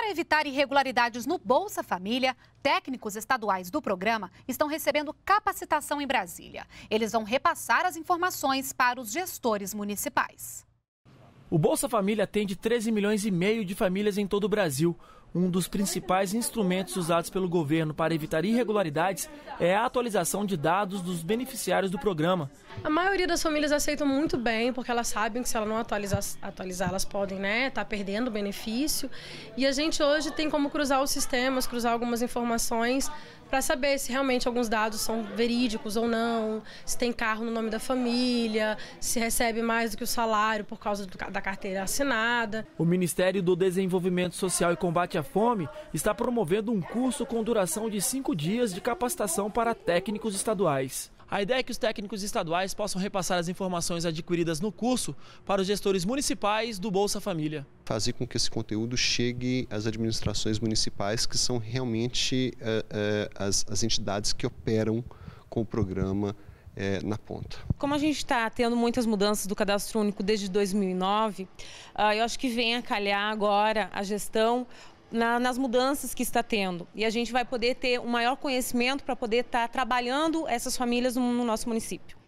Para evitar irregularidades no Bolsa Família, técnicos estaduais do programa estão recebendo capacitação em Brasília. Eles vão repassar as informações para os gestores municipais. O Bolsa Família atende 13 milhões e meio de famílias em todo o Brasil. Um dos principais instrumentos usados pelo governo para evitar irregularidades é a atualização de dados dos beneficiários do programa. A maioria das famílias aceitam muito bem, porque elas sabem que se ela não atualizar, atualizar elas podem estar né, tá perdendo o benefício. E a gente hoje tem como cruzar os sistemas, cruzar algumas informações para saber se realmente alguns dados são verídicos ou não, se tem carro no nome da família, se recebe mais do que o salário por causa do, da carteira assinada. O Ministério do Desenvolvimento Social e Combate à à Fome está promovendo um curso com duração de cinco dias de capacitação para técnicos estaduais. A ideia é que os técnicos estaduais possam repassar as informações adquiridas no curso para os gestores municipais do Bolsa Família. Fazer com que esse conteúdo chegue às administrações municipais, que são realmente uh, uh, as, as entidades que operam com o programa é, na ponta. Como a gente está tendo muitas mudanças do cadastro único desde 2009, uh, ah, eu acho que vem a calhar agora a gestão na, nas mudanças que está tendo. E a gente vai poder ter um maior conhecimento para poder estar tá trabalhando essas famílias no, no nosso município.